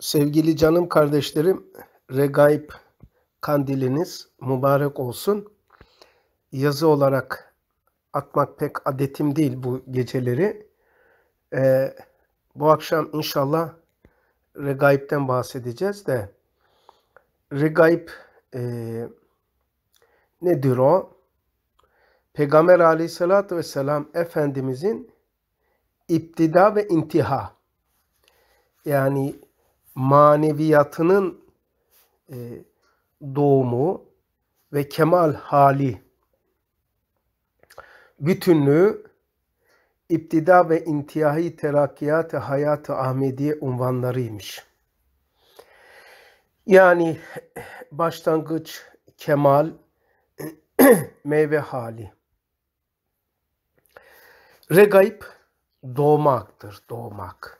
Sevgili canım kardeşlerim, regaib kandiliniz mübarek olsun. Yazı olarak atmak pek adetim değil bu geceleri. Ee, bu akşam inşallah regaibten bahsedeceğiz de. Regaib e, nedir o? Peygamber aleyhissalatü vesselam Efendimizin iptida ve intiha yani maneviyatının e, doğumu ve kemal hali bütünlüğü iptida ve intihai terakkiyat hayatı Ahmediye unvanlarıymış. Yani başlangıç, kemal, meyve hali. Regaib doğmaktır, doğmak.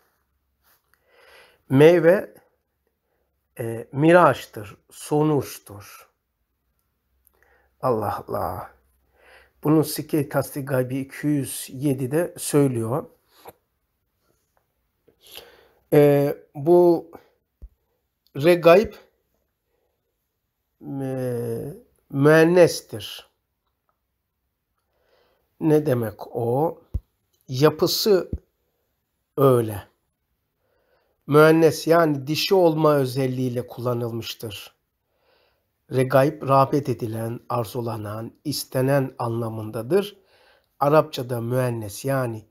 Meyve e, miraçtır, sonuçtur. Allah Allah. Bunu Sikke Kasti Gaybi 207'de söylüyor. E, bu regayb e, müennestir. Ne demek o? Yapısı öyle müennes yani dişi olma özelliğiyle kullanılmıştır. Regaib rağbet edilen, arzulanan, istenen anlamındadır. Arapçada müennes yani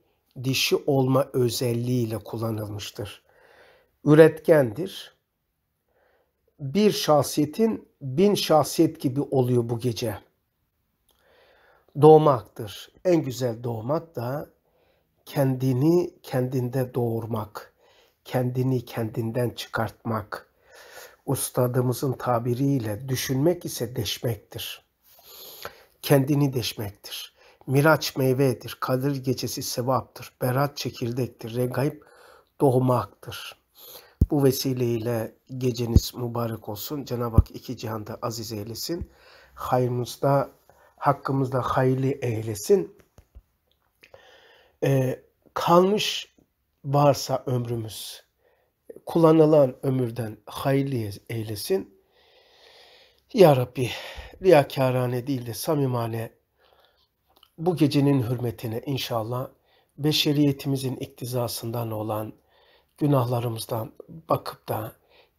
dişi olma özelliğiyle kullanılmıştır. Üretkendir. Bir şahsiyetin bin şahsiyet gibi oluyor bu gece. Doğmaktır. En güzel doğmak da kendini kendinde doğurmak.'' kendini kendinden çıkartmak, ustadımızın tabiriyle düşünmek ise deşmektir. Kendini deşmektir. Miraç meyvedir, Kadir gecesi sevaptır, berat çekirdektir, regaib doğmaktır. Bu vesileyle geceniz mübarek olsun. Cenab-ı Hak iki cihanda aziz eylesin. Hayrımızda, hakkımızda hayırlı eylesin. Ee, kalmış varsa ömrümüz, kullanılan ömürden hayırlı eylesin. Ya Rabbi riyakarane değil de samimane bu gecenin hürmetine inşallah beşeriyetimizin iktizasından olan günahlarımızdan bakıp da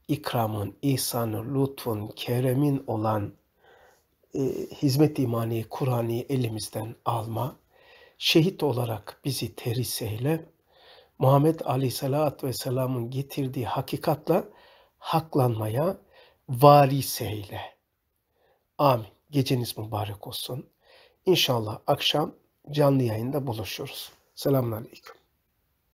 ikramın, ihsanın, lütfun, keremin olan e, hizmet imani, Kur'an'ı elimizden alma, şehit olarak bizi terhis eyle.'' Muhammed Aleyhisselatü Vesselam'ın getirdiği hakikatla haklanmaya varis eyle. Amin. Geceniz mübarek olsun. İnşallah akşam canlı yayında buluşuruz. Selamun Aleyküm.